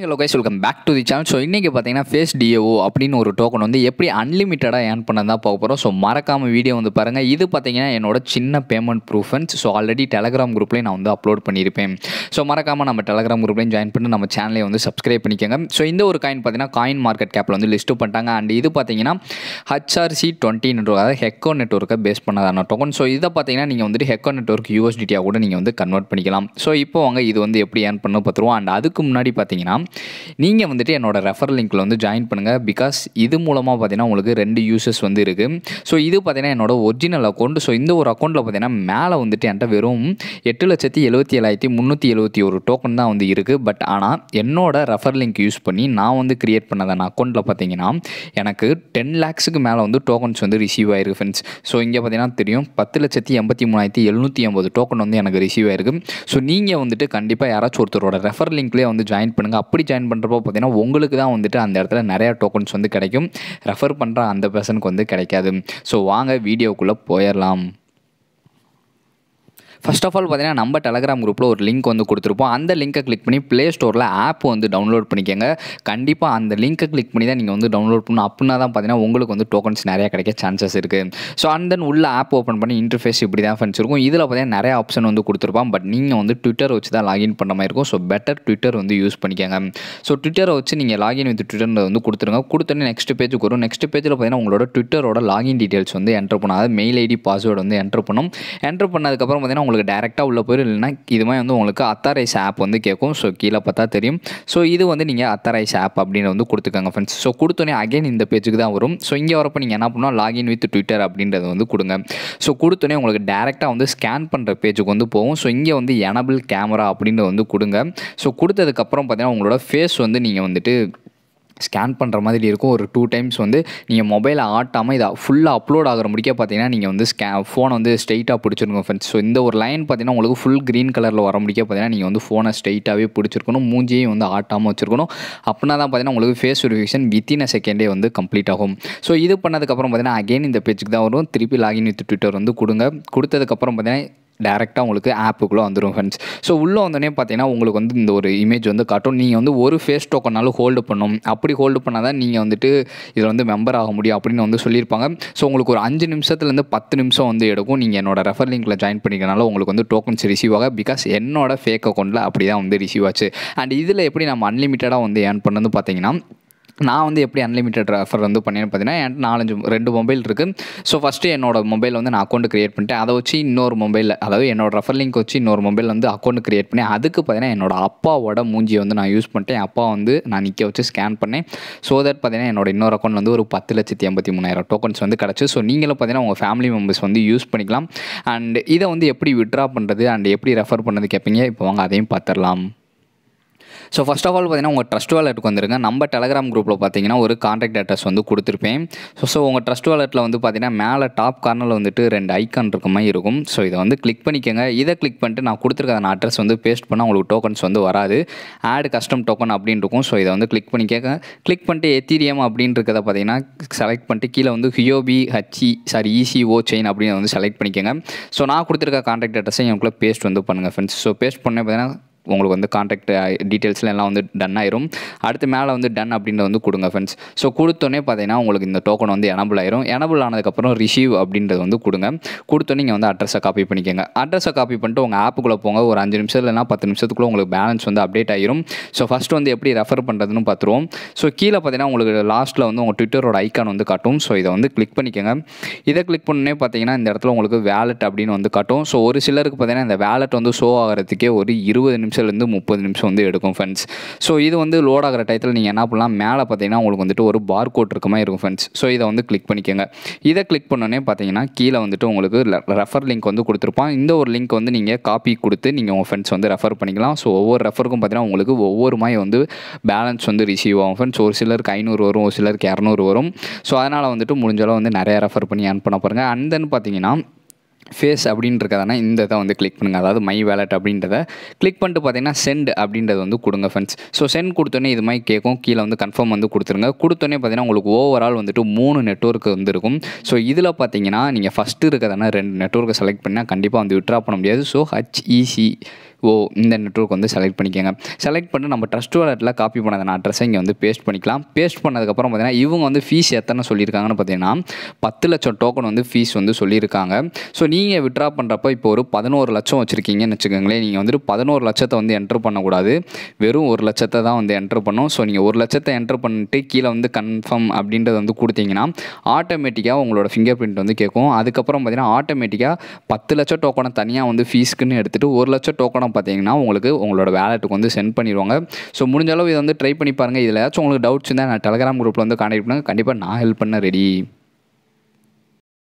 hello guys welcome back to the channel so இன்றைக்கி பார்த்தீங்கன்னா face DO அப்படின்னு ஒரு டோக்கன் வந்து எப்படி அன்லிமிட்டடாக ஏர்ன் பண்ண தான் பார்க்க போகிறோம் ஸோ மறக்காமல் வீடியோ வந்து பாருங்கள் இது பார்த்தீங்கன்னா என்னோட சின்ன பேமெண்ட் ப்ரூஃபன்ஸ் ஸோ ஆல்ரெடி டெலகிராம் குரூப்லேயும் நான் வந்து அப்லோட் பண்ணியிருப்பேன் ஸோ மறக்காமல் நம்ம டெலகிராம் குரூப்லேயும் ஜாயின் பண்ணி நம்ம சேனலையை வந்து சப்ஸ்கிரைப் பண்ணிக்கோங்க ஸோ இந்த ஒரு காயின் பார்த்தீங்கன்னா காயின் மார்க்கெட் கேப்பில் வந்து லிஸ்ட்டு பண்ணிட்டாங்க அண்ட் இது பார்த்தீங்கன்னா ஹச்ஆர்சி டுவெண்ட்டி நெட்ஒர்க் அதாவது ஹெக்கோ நெட்ஒர்க்கை பேஸ் பண்ணதான டோக்கன் ஸோ இதை பார்த்தீங்கன்னா நீங்கள் வந்துட்டு ஹெக்கோ நெட்ஒர்க் யூஎஸ்டிட்டியாக கூட நீங்கள் வந்து கன்வெர்ட் பண்ணிக்கலாம் ஸோ இப்போ அவங்க இது வந்து எப்படி ஏர்ன் பண்ண பார்த்துருவோம் அண்ட் அதுக்கு முன்னாடி பார்த்தீங்கன்னா நீங்கள் வந்துட்டு என்னோடய ரெஃபர் லிங்க்கில் வந்து ஜாயின் பண்ணுங்கள் பிகாஸ் இது மூலமாக பார்த்தீங்கன்னா உங்களுக்கு ரெண்டு யூசஸ் வந்து இருக்குது ஸோ இது பார்த்தீங்கன்னா என்னோடய ஒரிஜினல் அக்கௌண்ட் ஸோ இந்த ஒரு அக்கௌண்ட்டில் பார்த்தீங்கன்னா மேலே வந்துட்டு என்கிட்ட வெறும் எட்டு லட்சத்தி எழுபத்தி ஏழாயிரத்தி முந்நூற்றி எழுபத்தி ஒரு டோக்கன் தான் வந்து இருக்குது பட் ஆனால் என்னோட ரெஃபர் லிங்க் யூஸ் பண்ணி நான் வந்து க்ரியேட் பண்ணதான அக்கௌண்ட்டில் பார்த்தீங்கன்னா எனக்கு டென் லேக்ஸுக்கு மேலே வந்து டோக்கன்ஸ் வந்து ரிசீவ் ஆயிருக்கு ஃப்ரெண்ட்ஸ் ஸோ இங்கே பார்த்தீங்கன்னா தெரியும் பத்து லட்சத்தி எண்பத்தி மூணாயிரத்தி எழுநூற்றி ஐம்பது டோக்கன் வந்து எனக்கு ரிசீவ் ஆயிருக்கு ஸோ நீங்கள் வந்துட்டு கண்டிப்பாக யாராச்சும் ஒருத்தரோட ரெஃபர் லிங்க்லேயே வந்து ஜாயின் பண்ணுங்கள் அப்படி அப்படி ஜாயின் பண்ணுறப்போ பார்த்தீங்கன்னா உங்களுக்கு தான் வந்துட்டு அந்த இடத்துல நிறையா டோக்கன்ஸ் வந்து கிடைக்கும் ரெஃபர் பண்ணுற அந்த பர்சனுக்கு வந்து கிடைக்காது ஸோ வாங்க வீடியோக்குள்ளே போயிடலாம் ஃபஸ்ட் ஆஃப் ஆல் பார்த்தீங்கன்னா நம்ம டெலகிராம் குரூப்பில் ஒரு லிங்க் வந்து கொடுத்துருப்போம் அந்த லிங்க்கை கிளிக் பண்ணி ப்ளே ஸ்டோரில் ஆப் வந்து டவுன்லோட் பண்ணிக்கோங்க கண்டிப்பாக அந்த லிங்க்கை கிளிக் பண்ணி தான் நீங்கள் வந்து டவுன்லோட் பண்ணணும் அப்படின்னா தான் பார்த்தீங்கன்னா உங்களுக்கு வந்து டோக்கன்ஸ் நிறையா கிடைக்க சான்சஸ் இருக்குது ஸோ அண்ட் தென் உள்ள ஆப் ஓப்பன் பண்ணி இன்டர்ஃபேஸ் இப்படி தான் ஃப்ரெண்ட்ஸ் இருக்கும் இதில் பார்த்தீங்கன்னா நிறைய ஆப்ஷன் வந்து கொடுத்துருப்பான் பட் நீங்கள் வந்து ட்விட்டர் வச்சு தான் லாகின் பண்ண மாதிரி இருக்கும் ஸோ பெட்டர் ட்விட்டர் வந்து யூஸ் பண்ணிக்கோங்க ஸோ ட்விட்டரை வச்சு நீங்கள் லாகின் வித் ட்விட்டரில் வந்து கொடுத்துருங்க கொடுத்தோன்னே நெக்ஸ்ட் பேஜுக்கு வரும் நெக்ஸ்ட் பேஜில் பார்த்தீங்கன்னா உங்களோட ட்விட்டரோட லாகின் டீட்டெயில்ஸ் வந்து என்டர் பண்ணும் மெயில் ஐடி பாஸ்வேர்டு வந்து என்டர் பண்ணும் என்டர் பண்ணதுக்கப்புறம் பார்த்தீங்கன்னா உங்களுக்கு உங்களுக்கு டேரெக்டாக உள்ளே போயிடும் இல்லைன்னா இது மாதிரி வந்து உங்களுக்கு அத்தாரைஸ் ஆப் வந்து கேட்கும் ஸோ கீழே பார்த்தா தெரியும் ஸோ இது வந்து நீங்கள் அத்தாரைஸ் ஆப் அப்படின்னு வந்து கொடுத்துக்கோங்க ஃப்ரெண்ட்ஸ் ஸோ கொடுத்தோன்னே அகைன் இந்த பேஜுக்கு தான் வரும் ஸோ இங்கே வரப்போ நீங்கள் என்ன பண்ணால் லாகின் வித் ட்விட்டர் அப்படின்றத வந்து கொடுங்க ஸோ கொடுத்தோன்னே உங்களுக்கு டேரெக்டாக வந்து ஸ்கேன் பண்ணுற பேஜுக்கு வந்து போகும் ஸோ இங்கே வந்து எனபிள் கேமரா அப்படின்னு வந்து கொடுங்க ஸோ கொடுத்ததுக்கப்புறம் பார்த்தீங்கன்னா உங்களோட ஃபேஸ் வந்து நீங்கள் வந்துட்டு ஸ்கேன் பண்ணுற மாதிரி இருக்கும் ஒரு டூ டைம்ஸ் வந்து நீங்கள் மொபைலை ஆட்டாமல் இதை ஃபுல்லாக அப்லோட் ஆகிற முடிக்க பார்த்தீங்கன்னா நீங்கள் வந்து ஸ்கேன் ஃபோனை வந்து ஸ்ட்ரைட்டாக பிடிச்சிருக்கணும் ஃப்ரெண்ட்ஸ் ஸோ இந்த ஒரு லைன் பார்த்தீங்கன்னா உங்களுக்கு ஃபுல் க்ரீன் கலரில் வர முடிக்க பார்த்தீங்கன்னா நீங்கள் வந்து ஃபோனை ஸ்ட்ரைட்டாகவே பிடிச்சிருக்கணும் மூஞ்சியும் வந்து ஆட்டாமல் வச்சுருக்கணும் அப்படின்னா தான் பார்த்தீங்கன்னா உங்களுக்கு ஃபேஸ் வெரிஃபிகேஷன் வித்தின் அ செகண்டே வந்து கம்ப்ளீட் ஆகும் ஸோ இது பண்ணதுக்கப்புறம் பார்த்தீங்கன்னா அகெயின் இந்த பேஜுக்கு தான் வரும் திருப்பி லாகின் வித் ட்விட்டர் வந்து கொடுங்க கொடுத்ததுக்கப்புறம் பார்த்தீங்கன்னா டேரெக்டாக உங்களுக்கு ஆப்புக்குள்ளே வந்துடும் ஃப்ரெண்ட்ஸ் ஸோ உள்ளே வந்தோடனே பார்த்தீங்கன்னா உங்களுக்கு வந்து இந்த ஒரு இமேஜ் வந்து காட்டும் நீங்கள் வந்து ஒரு ஃபேஸ் டோக்கனாலும் ஹோல்டு பண்ணும் அப்படி ஹோல்டு பண்ணால் தான் நீங்கள் வந்துட்டு இதில் வந்து மெம்பர் ஆக முடியும் அப்படின்னு வந்து சொல்லியிருப்பாங்க ஸோ உங்களுக்கு ஒரு அஞ்சு நிமிஷத்துலேருந்து பத்து நிமிஷம் வந்து எடுக்கும் நீங்கள் என்னோடய ரெஃபர் லிங்கில் ஜாயின் பண்ணிக்கிறனால உங்களுக்கு வந்து டோக்கன்ஸ் ரிசீவ் ஆக பிகாஸ் என்னோட ஃபேக் அக்கௌண்ட்டில் அப்படி தான் வந்து ரிசீவ் ஆச்சு அண்ட் இதில் எப்படி நம்ம அன்லிமிட்டடாக வந்து ஏர்ன் பண்ணணும்னு பார்த்தீங்கன்னா நான் வந்து எப்படி அன்லிமிடெட் ரெஃபர் வந்து பண்ணேன்னு பார்த்தீங்கன்னா என் நாலஞ்சு ரெண்டு மொபைல் இருக்குது ஸோ ஃபஸ்ட்டு என்னோட மொபைல் வந்து நான் அக்கௌண்ட் க்ரியேட் பண்ணிட்டேன் அதை வச்சு இன்னொரு மொபைல் அதாவது என்னோட ரெஃபர் லிங்க் வச்சு இன்னொரு மொபைல் வந்து அக்கௌண்ட் க்ரியேட் பண்ணேன் அதுக்கு பார்த்தீங்கன்னா என்னோட அப்பாவோட மூஞ்சியை வந்து நான் யூஸ் பண்ணிட்டேன் அப்பா வந்து நான் நிற்க வச்சு ஸ்கேன் பண்ணேன் ஸோ தட் பார்த்தீங்கன்னா என்னோட இன்னொரு அக்கௌண்ட் வந்து ஒரு பத்து லட்சத்தி எண்பத்தி மூணாயிரம் டோக்கன்ஸ் வந்து கிடச்சி ஸோ நீங்களும் பார்த்தீங்கன்னா உங்கள் ஃபேமிலி மெம்பர்ஸ் வந்து யூஸ் பண்ணிக்கலாம் அண்ட் இதை வந்து எப்படி விட்ரா பண்ணுறது அண்ட் எப்படி ரெஃபர் பண்ணுறது கேட்பீங்க இப்போ வாங்க அதையும் பார்த்துடலாம் ஸோ ஃபஸ்ட் ஆஃப் ஆல் பார்த்தீங்கன்னா உங்கள் ட்ரஸ்ட் வாலெட்டுக்கு வந்துருங்க நம்ம டெலகிராம் குரூப்பில் பார்த்தீங்கன்னா ஒரு காண்டாக்ட் அட்ரஸ் வந்து கொடுத்துருப்பேன் ஸோ ஸோ உங்கள் ட்ரஸ்ட் வாலெட்டில் வந்து பார்த்தீங்கன்னா மேலே டாப் கார்னரில் வந்துட்டு ரெண்டு ஐக்கான் இருக்க மாதிரி இருக்கும் ஸோ இதை வந்து கிளிக் பண்ணிக்கோங்க இதை கிளிக் பண்ணிட்டு நான் கொடுத்துருக்க அந்த அட்ரஸ் வந்து பேஸ்ட் பண்ணால் உங்களுக்கு டோக்கன்ஸ் வந்து வராது ஆட் கஸ்டம் டோக்கன் அப்படின்னு இருக்கும் ஸோ இதை வந்து கிளிக் பண்ணி கிளிக் பண்ணிட்டு எத்திரியம் அப்படின்னு இருக்கிறத பார்த்தீங்கன்னா செலக்ட் பண்ணிட்டு கீழே வந்து ஹியோபி ஹச்சி சாரி இசிஓ செயின் அப்படின்னு வந்து செலக்ட் பண்ணிக்கோங்க ஸோ நான் கொடுத்துருக்க காண்டாக்ட் அட்ரஸை எனக்குள்ளே பேஸ்ட் வந்து பண்ணுங்கள் ஃப்ரெண்ட்ஸ் ஸோ பேஸ்ட் பண்ண பார்த்தீங்கன்னா உங்களுக்கு வந்து கான்டாக்ட் டீட்டெயில்ஸ்லாம் எல்லாம் வந்து டன் ஆயிரும் அடுத்து மேலே வந்து டன் அப்படின்றது வந்து கொடுங்க ஃப்ரெண்ட்ஸ் ஸோ கொடுத்தோன்னே பார்த்தீங்கன்னா உங்களுக்கு இந்த டோக்கன் வந்து எனபிள் ஆயிரும் எனபிள் ஆனதுக்கப்புறம் ரிசீவ் அப்படின்றது வந்து கொடுங்க கொடுத்தோன்னே நீங்கள் வந்து அட்ரஸை காப்பி பண்ணிக்கோங்க அட்ரஸை காப்பி பண்ணிட்டு உங்கள் ஆப்புக்குள்ளே போங்க ஒரு அஞ்சு நிமிஷம் இல்லைனா பத்து நிமிஷத்துக்குள்ளே உங்களுக்கு பேலன்ஸ் வந்து அப்டேட் ஆயிரும் ஸோ ஃபஸ்ட் வந்து எப்படி ரெஃபர் பண்ணுறதுன்னு பார்த்துருவோம் ஸோ கீழே பார்த்தீங்கன்னா உங்களுக்கு லாஸ்ட்டில் வந்து உங்கள் ட்விட்டரோட ஐக்கான் வந்து காட்டும் ஸோ இதை வந்து கிளிக் பண்ணிக்கோங்க இதை கிளிக் பண்ணோன்னே பார்த்தீங்கன்னா இந்த இடத்துல உங்களுக்கு வேலெட் அப்படின்னு வந்து காட்டும் ஸோ ஒரு சிலருக்கு பார்த்தீங்கன்னா இந்த வேலெட் வந்து ஷோ ஆகிறதுக்கே ஒரு இருபது நிமிஷம் நிமிஷத்துலேருந்து முப்பது நிமிஷம் வந்து எடுக்கும் ஃப்ரெண்ட்ஸ் ஸோ இது வந்து லோட் ஆகிற டயத்தில் நீங்கள் என்ன பண்ணலாம் மேலே பார்த்தீங்கன்னா உங்களுக்கு வந்துட்டு ஒரு பார் கோட் இருக்க மாதிரி இருக்கும் ஃப்ரெண்ட்ஸ் ஸோ இதை வந்து கிளிக் பண்ணிக்கோங்க இதை கிளிக் பண்ணோன்னே பார்த்தீங்கன்னா கீழே வந்துட்டு உங்களுக்கு ரெஃபர் லிங்க் வந்து கொடுத்துருப்பான் இந்த ஒரு லிங்க் வந்து நீங்கள் காப்பி கொடுத்து நீங்கள் உங்கள் ஃப்ரெண்ட்ஸ் வந்து ரெஃபர் பண்ணிக்கலாம் ஸோ ஒவ்வொரு ரெஃபருக்கும் பார்த்தீங்கன்னா உங்களுக்கு ஒவ்வொரு மாதிரி வந்து பேலன்ஸ் வந்து ரிசீவ் ஆகும் ஃப்ரெண்ட்ஸ் ஒரு சிலருக்கு ஐநூறு வரும் ஒரு சிலருக்கு இரநூறு வரும் ஸோ அதனால் வந்துட்டு முடிஞ்சளவு வந்து நிறையா ரெஃபர் பண்ணி ஏர்ன் பண்ண பாருங்கள் அண்ட் தென் பார்த்தீங்கன்னா ஃபேஸ் அப்படின்றதுனா இந்த இதை வந்து கிளிக் பண்ணுங்கள் அதாவது மை வேலட் அப்படின்றத கிளிக் பண்ணிட்டு பார்த்தீங்கன்னா சென்ட் அப்படின்றது வந்து கொடுங்க ஃப்ரெண்ட்ஸ் ஸோ சென்ட் கொடுத்தோன்னே இது மாதிரி கேட்கும் கீழே வந்து கன்ஃபார்ம் வந்து கொடுத்துருங்க கொடுத்தோன்னே பார்த்தீங்கன்னா உங்களுக்கு ஓவரால் வந்துட்டு மூணு நெட்ஒர்க் வந்துருக்கும் ஸோ இதில் பார்த்தீங்கன்னா நீங்கள் ஃபஸ்ட்டு இருக்கிறதான ரெண்டு நெட்ஒர்க்கை செலக்ட் பண்ணால் கண்டிப்பாக வந்து விட்ரா பண்ண முடியாது ஸோ ஹச்இசி ஓ இந்த நெட்ஒர்க் வந்து செலக்ட் பண்ணிக்கோங்க செலக்ட் பண்ணி நம்ம ட்ரஸ்ட் வாலெட்டில் காப்பி பண்ணதான அட்ரஸை இங்கே வந்து பேஸ்ட் பண்ணிக்கலாம் பேஸ்ட் பண்ணதுக்கப்புறம் பார்த்தீங்கன்னா இவங்க வந்து ஃபீஸ் எத்தனை சொல்லியிருக்காங்கன்னு பார்த்தீங்கன்னா பத்து லட்சம் டோக்கன் வந்து ஃபீஸ் வந்து சொல்லியிருக்காங்க ஸோ நீங்கள் விட்ரா பண்ணுறப்போ இப்போ ஒரு பதினோரு லட்சம் வச்சுருக்கீங்கன்னு வச்சுக்கோங்களேன் நீங்கள் வந்துட்டு பதினோரு லட்சத்தை வந்து என்ட்ரு பண்ணக்கூடாது வெறும் ஒரு லட்சத்தை தான் வந்து என்ட்ரு பண்ணும் ஸோ நீங்கள் ஒரு லட்சத்தை என்ட்ரு பண்ணிட்டு கீழே வந்து கன்ஃபார்ம் அப்படின்றத வந்து கொடுத்தீங்கன்னா ஆட்டோமேட்டிக்காக உங்களோட ஃபிங்கர் பிரிண்ட் வந்து கேட்கும் அதுக்கப்புறம் பார்த்தீங்கன்னா ஆட்டோமேட்டிக்காக பத்து லட்சம் டோக்கனை தனியாக வந்து ஃபீஸ்க்குன்னு எடுத்துகிட்டு ஒரு லட்சம் டோக்கனை பார்த்தீங்கன்னா உங்களுக்கு உங்களோட வேலெட்டுக்கு வந்து சென்ட் பண்ணிடுவாங்க ஸோ முடிஞ்ச அளவு இதை வந்து ட்ரை பண்ணி பாருங்கள் இதில் ஏதாச்சும் உங்களுக்கு டவுட்ஸ் இருந்தால் நான் டெலகிராம் குரூப்பில் வந்து காண்டாக்ட் பண்ணுங்கள் கண்டிப்பாக நான் ஹெல்ப் பண்ண ரெடி